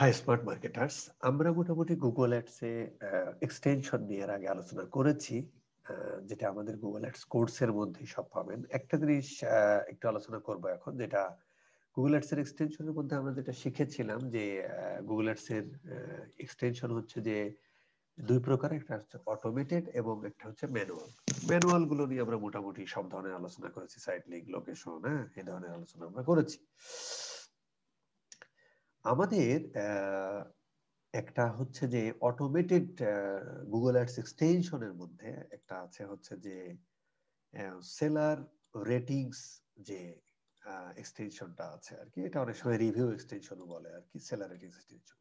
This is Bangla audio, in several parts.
হাই স্মার্ট মার্কেটার্স আমরা মোটামুটি গুগল অ্যাডসে এক্সটেনশন নিয়ে আগে আলোচনা করেছি যেটা আমাদের গুগল অ্যাডস কোর্সের মধ্যে সব পাবেন একটা জিনিস একটু আলোচনা করব এখন যেটা গুগল অ্যাডসের এক্সটেনশনের মধ্যে আমরা যেটা শিখেছিলাম যে গুগল অ্যাডসের এক্সটেনশন হচ্ছে যে দুই প্রকার একটা হচ্ছে অটোমেটেড এবং একটা হচ্ছে ম্যানুয়াল ম্যানুয়াল গুলো নিয়ে আমরা মোটামুটি সব ধরনের আলোচনা করেছি সাইট লিঙ্ক লোকেশন হ্যাঁ এই ধরনের আলোচনা আমরা করেছি আমাদের একটা হচ্ছে যে অটোমেটেড গুগল অ্যাডস এক্সটেনশনের মধ্যে একটা আছে হচ্ছে যে সেলার রেটিংস যে এক্সটেনশনটা আছে আর কি এটা অনেক সময় রিভিউ এক্সটেনশনও বলে আর কি সেলার রেটিংস এক্সটেনশন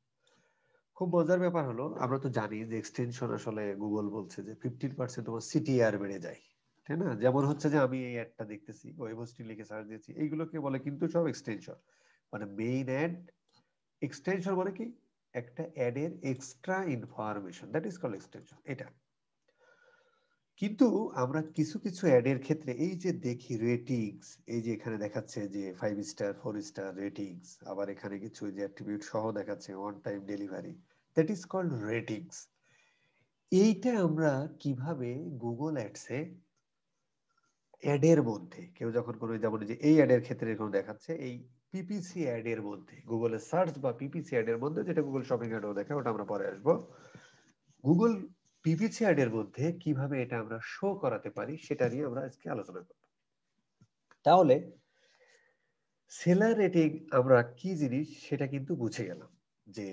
খুব মজার ব্যাপার হলো আমরা তো জানি যে এক্সটেনশন আসলে গুগল বলছে যে ফিফটিন পার্সেন্ট তোমার সিটিআর বেড়ে যায় তাই না যেমন হচ্ছে যে আমি এই অ্যাডটা দেখতেছি ওয়েব লিখে সার্চ দিয়েছি এইগুলোকে বলে কিন্তু সব এক্সটেনশন মানে মেইন অ্যাড এক্সটেনশন মানে কি একটা অ্যাড এর extra information that is call extension এটা কিন্তু আমরা কিছু কিছু অ্যাড এর ক্ষেত্রে এই যে দেখি রেটিংস এই যে এখানে দেখাচ্ছে যে five star four star ratings আবার এখানে কিছু যে অ্যাট্রিবিউট সহ দেখাচ্ছে on time delivery that is called ratings এইটা আমরা কিভাবে গুগল অ্যাডসে এর মধ্যে কেউ যখন কোনো যেমন যে এই অ্যাড এর ক্ষেত্রে এরকম দেখাচ্ছে এই পিপিসি অ্যাড এর মধ্যে গুগলে সার্চ বা পিপিসি অ্যাড এর মধ্যে যেটা গুগল শপিং দেখে ওটা আমরা পরে গুগল পিপিসি অ্যাড এর মধ্যে কিভাবে এটা আমরা শো করাতে পারি সেটা নিয়ে আমরা আজকে আলোচনা করব তাহলে সেলার রেটিং আমরা কি জিনিস সেটা কিন্তু বুঝে গেলাম যে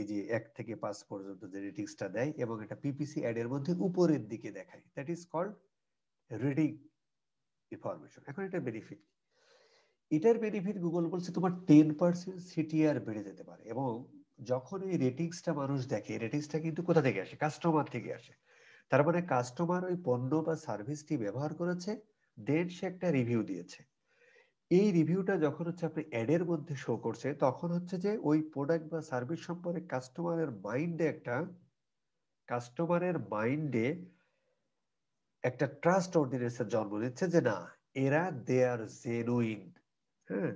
এই যে এক থেকে পাঁচ পর্যন্ত যে রেটিংসটা দেয় এবং এটা পিপিসি অ্যাড এর মধ্যে উপরের দিকে দেখায় that is called rating information এখন এটা বেনিফিট এটার বেনিফিট গুগল বলছে তোমার টেন পার্সেন্ট সিটিআর বেড়ে যেতে পারে এবং যখন এই রেটিংসটা মানুষ দেখে রেটিংসটা কিন্তু কোথা থেকে আসে কাস্টমার থেকে আসে তার মানে কাস্টমার ওই পণ্য বা সার্ভিসটি ব্যবহার করেছে দেন সে একটা রিভিউ দিয়েছে এই রিভিউটা যখন হচ্ছে আপনি অ্যাডের মধ্যে শো করছে তখন হচ্ছে যে ওই প্রোডাক্ট বা সার্ভিস সম্পর্কে কাস্টমারের মাইন্ডে একটা কাস্টমারের মাইন্ডে একটা ট্রাস্ট অর্ডিনেন্সের জন্ম দিচ্ছে যে না এরা দে আর জেনুইন হ্যাঁ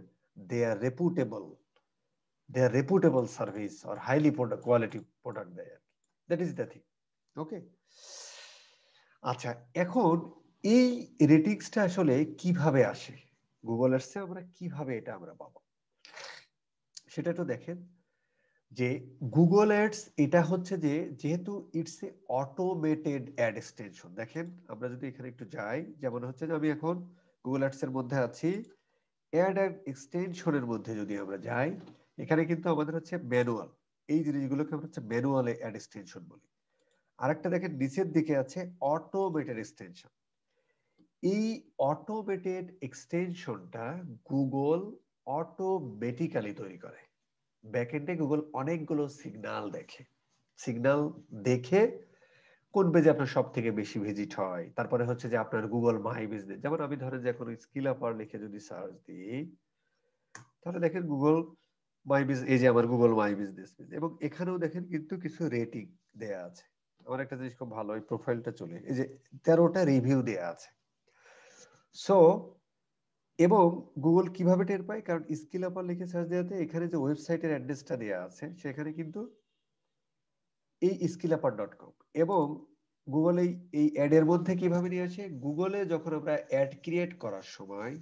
they are reputable they are reputable service আর হাইলি কোয়ালিটি প্রোডাক্ট দেয় আর that is the thing okay আচ্ছা এখন এই রেটিংসটা আসলে কিভাবে আসে গুগল আর্টসে আমরা কিভাবে এটা আমরা পাবো সেটা তো দেখেন যে গুগল অ্যাডস এটা হচ্ছে যে যেহেতু it's a automated ad extension দেখেন আমরা যদি এখানে একটু যাই যেমন হচ্ছে যে আমি এখন গুগল অ্যাডস এর মধ্যে আছি অ্যাড অ্যান্ড এক্সটেনশনের মধ্যে যদি আমরা যাই এখানে কিন্তু আমাদের হচ্ছে ম্যানুয়াল এই জিনিসগুলোকে আমরা হচ্ছে ম্যানুয়ালে অ্যাড এক্সটেনশন বলি আরেকটা দেখেন নিচের দিকে আছে অটোমেটেড এক্সটেনশন এই অটোমেটেড এক্সটেনশনটা গুগল অটোমেটিক্যালি তৈরি করে ব্যাকএন্ডে গুগল অনেকগুলো সিগনাল দেখে সিগনাল দেখে কোন পেজে আপনার সব থেকে বেশি ভিজিট হয় তারপরে হচ্ছে যে আপনার গুগল মাই বিজনেস যেমন আমি ধরেন যে কোনো স্কিল আপার লিখে যদি সার্চ দিই তাহলে দেখেন গুগল মাই বিজনেস এই যে আমার গুগল মাই বিজনেস এবং এখানেও দেখেন কিন্তু কিছু রেটিং দেয়া আছে আমার একটা জিনিস খুব ভালো ওই প্রোফাইলটা চলে এই যে তেরোটা রিভিউ দেয়া আছে সো এবং গুগল কিভাবে টের পায় কারণ স্কিল আপার লিখে সার্চ দেওয়াতে এখানে যে ওয়েবসাইটের অ্যাড্রেসটা দেওয়া আছে সেখানে কিন্তু এই স্কিলাপার ডট কম এবং গুগলে এই অ্যাডের মধ্যে কিভাবে নিয়ে আসে গুগলে যখন আমরা অ্যাড ক্রিয়েট করার সময়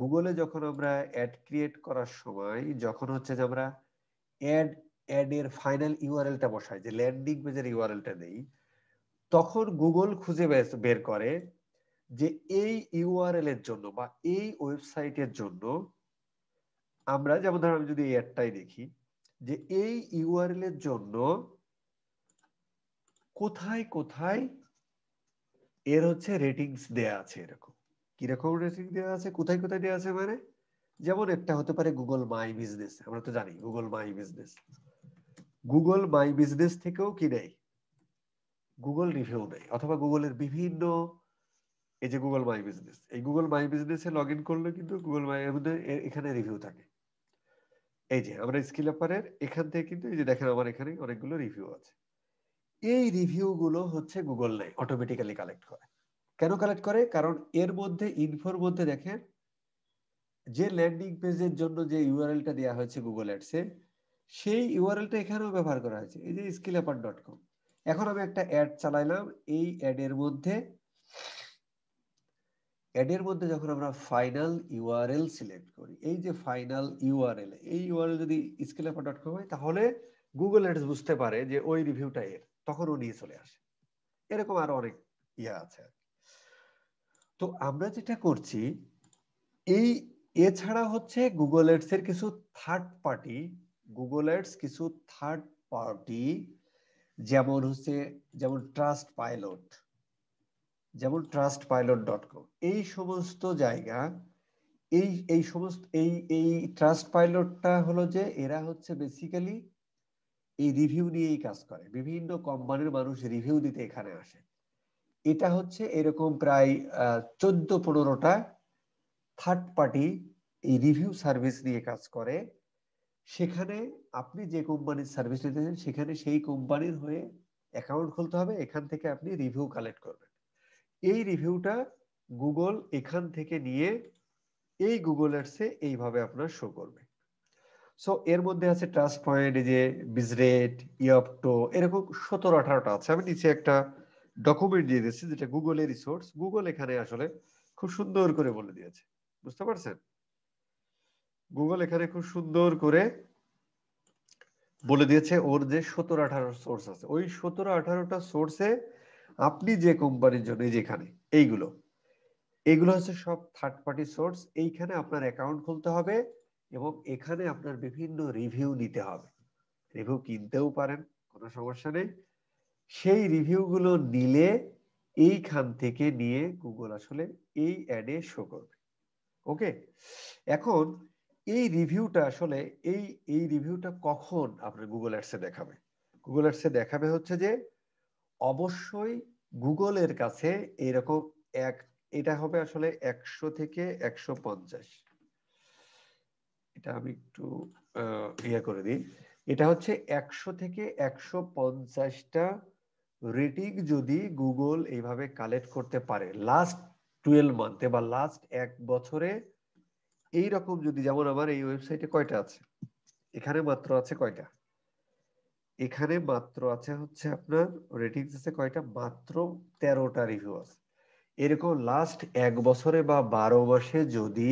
গুগলে যখন আমরা অ্যাড ক্রিয়েট করার সময় যখন হচ্ছে যে আমরা অ্যাড অ্যাডের ফাইনাল ইউআরএলটা বসাই যে ল্যান্ডিং পেজের ইউআরএলটা দেই তখন গুগল খুঁজে বের করে যে এই ইউআরএল এর জন্য বা এই ওয়েবসাইটের জন্য আমরা যেমন ধর আমি যদি এই অ্যাডটাই দেখি যে এই ইউআরএল এর জন্য কোথায় কোথায় এর হচ্ছে রেটিংস দেয়া আছে এরকম কিরকম রেটিং দেওয়া আছে কোথায় কোথায় দেওয়া আছে মানে যেমন একটা হতে পারে গুগল মাই বিজনেস আমরা তো জানি Google my business Google my business থেকেও কি দেয় গুগল রিভিউ দেয় অথবা গুগলের বিভিন্ন এই যে গুগল মাই বিজনেস এই গুগল মাই বিজনেসে লগ ইন করলে কিন্তু গুগল মাই এখানে রিভিউ থাকে এই যে আমরা স্কিল আপারের এখান থেকে কিন্তু এই যে দেখেন আমার এখানে অনেকগুলো রিভিউ আছে এই রিভিউগুলো হচ্ছে গুগল নেই অটোমেটিক্যালি কালেক্ট করে কেন কালেক্ট করে কারণ এর মধ্যে ইনফোর মধ্যে দেখেন যে ল্যান্ডিং পেজের জন্য যে ইউআরএলটা দেওয়া হয়েছে গুগল অ্যাডসে সেই ইউআরএলটা এখানেও ব্যবহার করা হয়েছে এই যে স্কিল অ্যাপার ডট কম এখন আমি একটা অ্যাড চালাইলাম এই অ্যাডের মধ্যে অ্যাডের মধ্যে যখন আমরা ফাইনাল ইউআরএল সিলেক্ট করি এই যে ফাইনাল ইউআরএল এই ইউআরএল যদি স্কিল অ্যাপার ডট কম হয় তাহলে গুগল অ্যাডস বুঝতে পারে যে ওই রিভিউটা এর তখন ও নিয়ে চলে আসে এরকম আরো অনেক ইয়া আছে তো আমরা যেটা করছি এই এছাড়া হচ্ছে গুগল এডস এর কিছু থার্ড পার্টি গুগল এডস কিছু থার্ড পার্টি যেমন হচ্ছে যেমন ট্রাস্ট পাইলট যেমন ট্রাস্ট পাইলট ডট কম এই সমস্ত জায়গা এই এই সমস্ত এই এই ট্রাস্ট পাইলটটা হলো যে এরা হচ্ছে বেসিক্যালি এই রিভিউ নিয়েই কাজ করে বিভিন্ন কোম্পানির মানুষ রিভিউ দিতে এখানে আসে এটা হচ্ছে এরকম প্রায় চোদ্দ পনেরোটা থার্ড পার্টি এই রিভিউ সার্ভিস নিয়ে কাজ করে সেখানে আপনি যে কোম্পানির সার্ভিস নিতেছেন সেখানে সেই কোম্পানির হয়ে অ্যাকাউন্ট খুলতে হবে এখান থেকে আপনি রিভিউ কালেক্ট করবেন এই রিভিউটা গুগল এখান থেকে নিয়ে এই গুগল অ্যাডসে এইভাবে আপনার শো করবে সো এর মধ্যে আছে ট্রাস্ট পয়েন্ট যে বিজরেট ইয়পটো এরকম সতেরো আঠারোটা আছে আমি নিচে একটা ডকুমেন্ট দিয়ে দিয়েছি যেটা গুগলের রিসোর্স গুগল এখানে আসলে খুব সুন্দর করে বলে দিয়েছে বুঝতে পারছেন গুগল এখানে খুব সুন্দর করে বলে দিয়েছে ওর যে সতেরো আঠারো সোর্স আছে ওই সতেরো আঠারোটা সোর্সে আপনি যে কোম্পানির জন্য যেখানে এইগুলো এগুলো হচ্ছে সব থার্ড পার্টি সোর্স এইখানে আপনার অ্যাকাউন্ট খুলতে হবে এবং এখানে আপনার বিভিন্ন রিভিউ নিতে হবে রিভিউ কিনতেও পারেন কোনো সমস্যা নেই সেই রিভিউগুলো নিলে এইখান থেকে নিয়ে গুগল আসলে এই অ্যাডে শো করবে ওকে এখন এই রিভিউটা আসলে এই এই রিভিউটা কখন আপনার গুগল অ্যাডসে দেখাবে গুগল অ্যাডসে দেখাবে হচ্ছে যে অবশ্যই গুগলের কাছে এরকম এক এটা হবে আসলে একশো থেকে একশো পঞ্চাশ এটা আমি একটু ইয়ে করে দিই এটা হচ্ছে একশো থেকে একশো পঞ্চাশটা রেটিং যদি গুগল এইভাবে কালেক্ট করতে পারে লাস্ট টুয়েলভ মান্থে বা লাস্ট এক বছরে এই রকম যদি যেমন আমার এই ওয়েবসাইটে কয়টা আছে এখানে মাত্র আছে কয়টা এখানে মাত্র আছে হচ্ছে আপনার রেটিং আছে কয়টা মাত্র তেরোটা রিভিউ আছে এরকম লাস্ট এক বছরে বা বারো মাসে যদি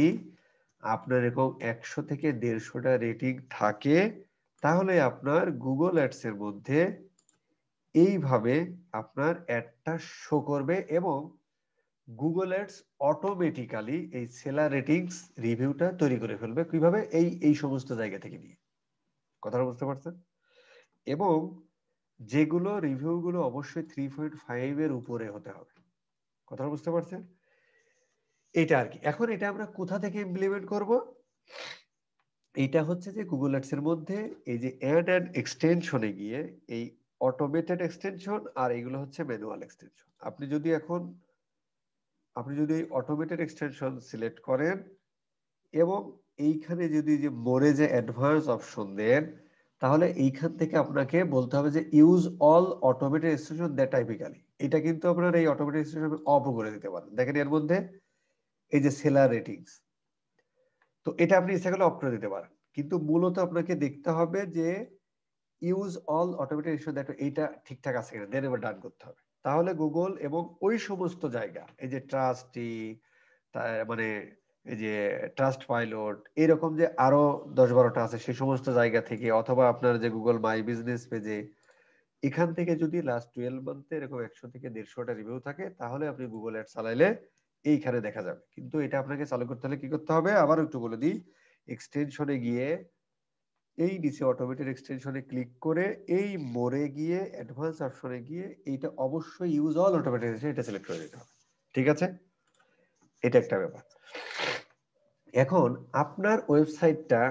আপনার এরকম একশো থেকে দেড়শোটা রেটিং থাকে তাহলে আপনার গুগল এর মধ্যে এইভাবে আপনার অ্যাডটা শো করবে এবং গুগল অ্যাডস অটোমেটিক্যালি এই সেলার রেটিংস রিভিউটা তৈরি করে ফেলবে কিভাবে এই এই সমস্ত জায়গা থেকে নিয়ে কথাটা বুঝতে পারছেন এবং যেগুলো রিভিউগুলো অবশ্যই থ্রি পয়েন্ট ফাইভের উপরে হতে হবে কথাটা বুঝতে পারছেন এটা আর কি এখন এটা আমরা কোথা থেকে ইমপ্লিমেন্ট করব এটা হচ্ছে যে গুগল অ্যাডস এর মধ্যে এই যে অ্যাড অ্যান্ড এক্সটেনশনে গিয়ে এই অটোমেটেড এক্সটেনশন আর এগুলো হচ্ছে ম্যানুয়াল এক্সটেনশন আপনি যদি এখন আপনি যদি এই অটোমেটেড এক্সটেনশন সিলেক্ট করেন এবং এইখানে যদি যে মোরে যে অ্যাডভান্স অপশন দেন তাহলে এইখান থেকে আপনাকে বলতে হবে যে use all automated extension that typically এটা কিন্তু আপনার এই অটোমেটেড এক্সটেনশন অফ করে দিতে পারেন দেখেন এর মধ্যে এই যে সেলার রেটিংস তো এটা আপনি ইচ্ছা করলে অফ দিতে পারেন কিন্তু মূলত আপনাকে দেখতে হবে যে use all automatic issue that এইটা ঠিকঠাক আছে কিনা দেন এবার ডান করতে হবে তাহলে গুগল এবং ওই সমস্ত জায়গা এই যে ট্রাস্টি মানে এই যে ট্রাস্ট পাইলট এরকম যে আরো দশ বারোটা আছে সেই সমস্ত জায়গা থেকে অথবা আপনার যে গুগল মাই বিজনেস পেজে এখান থেকে যদি লাস্ট টুয়েলভ মান্থে এরকম একশো থেকে দেড়শোটা রিভিউ থাকে তাহলে আপনি গুগল অ্যাড চালাইলে এইখানে দেখা যাবে কিন্তু এটা আপনাকে চালু করতে হলে কি করতে হবে আবার একটু বলে দিই এক্সটেনশনে গিয়ে এই নিচে অটোমেটেড এক্সটেনশনে ক্লিক করে এই মোড়ে গিয়ে অ্যাডভান্স অপশনে গিয়ে এইটা অবশ্যই ইউজ অল অটোমেটেড এটা সিলেক্ট করে দিতে হবে ঠিক আছে এটা একটা ব্যাপার এখন আপনার ওয়েবসাইটটা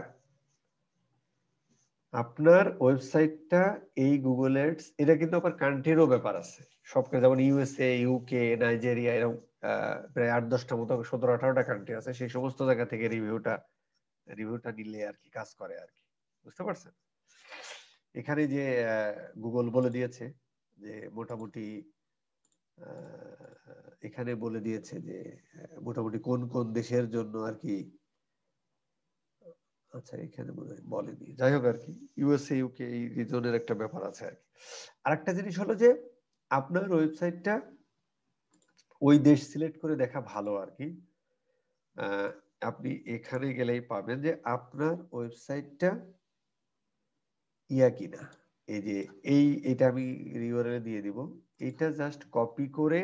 আপনার ওয়েবসাইটটা এই গুগল এডস এটা কিন্তু আবার কান্ট্রিরও ব্যাপার আছে সবকে যেমন ইউএসএ ইউকে নাইজেরিয়া এরকম প্রায় আট দশটা মতো সতেরো আঠারোটা কান্ট্রি আছে সেই সমস্ত জায়গা থেকে রিভিউটা রিভিউটা নিলে আর কি কাজ করে আর কি বুঝতে পারছেন এখানে যে গুগল বলে দিয়েছে যে মোটামুটি এখানে বলে দিয়েছে যে মোটামুটি কোন কোন দেশের জন্য আর কি আচ্ছা এখানে মনে হয় বলেনি যাই হোক আর কি ইউএসএ ইউকে এই রিজনের একটা ব্যাপার আছে আর কি আরেকটা জিনিস হলো যে আপনার ওয়েবসাইটটা ওই দেশ সিলেক্ট করে দেখা ভালো আর কি আপনি এখানে গেলেই পাবেন যে আপনার ওয়েবসাইটটা ইয়া কিনা এই যে এই এটা আমি রিওয়ারে দিয়ে দিব এটা জাস্ট কপি করে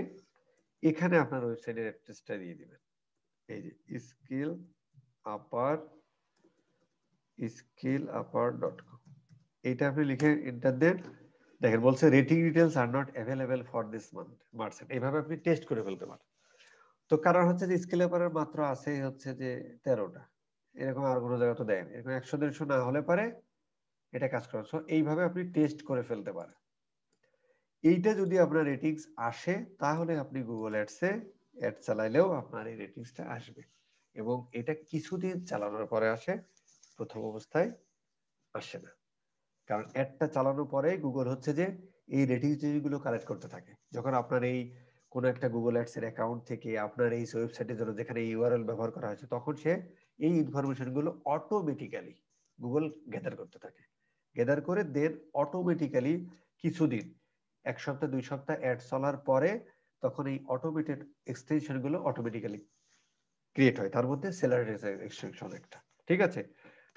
এখানে আপনার ওয়েবসাইটের অ্যাড্রেসটা দিয়ে দিবেন এই যে skill upper skill upper dot com এটা আপনি লিখে ইন্টারনেট দেখেন বলছে rating details are not available for this month March এইভাবে আপনি টেস্ট করে ফেলতে পারেন তো কারণ হচ্ছে যে স্কেল পেপারের মাত্র আছে হচ্ছে যে তেরোটা এরকম আর কোনো জায়গা তো দেয় না এরকম একশো দেড়শো না হলে পারে এটা কাজ করে সো এইভাবে আপনি টেস্ট করে ফেলতে পারেন এইটা যদি আপনার রেটিংস আসে তাহলে আপনি গুগল অ্যাডসে অ্যাড চালাইলেও আপনার এই রেটিংসটা আসবে এবং এটা কিছুদিন চালানোর পরে আসে প্রথম অবস্থায় আসে না কারণ অ্যাডটা চালানোর পরে গুগল হচ্ছে যে এই রেটিংগুলো কালেক্ট করতে থাকে যখন আপনার এই কোনো একটা গুগল অ্যাডস এর অ্যাকাউন্ট থেকে আপনার এই ওয়েবসাইটের জন্য যেখানে ইউআরএল ব্যবহার করা হয়েছে তখন সে এই ইনফরমেশনগুলো অটোমেটিক্যালি গুগল গ্যাদার করতে থাকে গ্যাদার করে দেন অটোমেটিক্যালি কিছুদিন এক সপ্তাহ দুই সপ্তাহ অ্যাড চলার পরে তখন এই অটোমেটেড এক্সটেনশনগুলো অটোমেটিক্যালি ক্রিয়েট হয় তার মধ্যে স্যালারি এক্সটেনশন একটা ঠিক আছে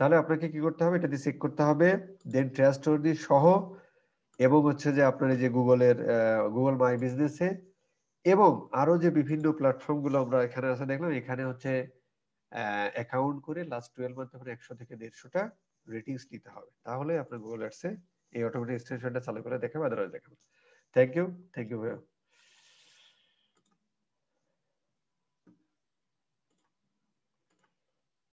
তাহলে আপনাকে কি করতে হবে এটা দিয়ে চেক করতে হবে দেন ট্রাস্টোরি সহ এবং হচ্ছে যে আপনার যে গুগলের গুগল মাই বিজনেসে এবং আরো যে বিভিন্ন প্ল্যাটফর্মগুলো আমরা এখানে আছে দেখলাম এখানে হচ্ছে অ্যাকাউন্ট করে লাস্ট টুয়েলভ মান্থ আপনার একশো থেকে দেড়শোটা রেটিংস নিতে হবে তাহলে আপনার গুগল অ্যাডসে এই অটোমেটিক এক্সটেনশনটা চালু করে দেখাবে আদারওয়াইজ দেখাবে থ্যাংক ইউ থ্যাংক ইউ ভাইয়া